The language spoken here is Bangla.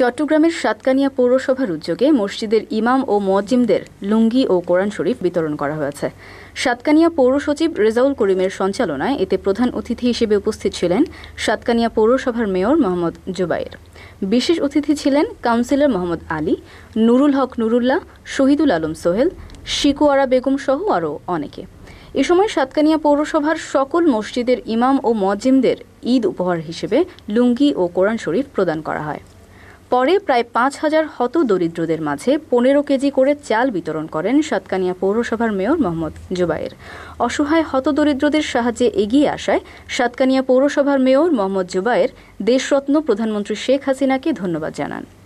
চট্টগ্রামের সাতকানিয়া পৌরসভার উদ্যোগে মসজিদের ইমাম ও মজিমদের লুঙ্গি ও কোরআন শরীফ বিতরণ করা হয়েছে সাতকানিয়া পৌর সচিব রেজাউল করিমের সঞ্চালনায় এতে প্রধান অতিথি হিসেবে উপস্থিত ছিলেন সাতকানিয়া পৌরসভার মেয়র মোহাম্মদ জুবাইর বিশেষ অতিথি ছিলেন কাউন্সিলর মোহাম্মদ আলী নুরুল হক নুরুল্লাহ শহীদুল আলম সোহেল শিকুয়ারা বেগম সহ আরও অনেকে এ সময় সাতকানিয়া পৌরসভার সকল মসজিদের ইমাম ও মজিমদের ঈদ উপহার হিসেবে লুঙ্গি ও কোরআন শরীফ প্রদান করা হয় পরে প্রায় পাঁচ হাজার হত দরিদ্রদের মাঝে পনেরো কেজি করে চাল বিতরণ করেন সাতকানিয়া পৌরসভার মেয়র মোহাম্মদ জুবায়ের অসহায় হত দরিদ্রদের সাহায্যে এগিয়ে আসায় সাতকানিয়া পৌরসভার মেয়র মোহাম্মদ জুবায়ের দেশরত্ন প্রধানমন্ত্রী শেখ হাসিনাকে ধন্যবাদ জানান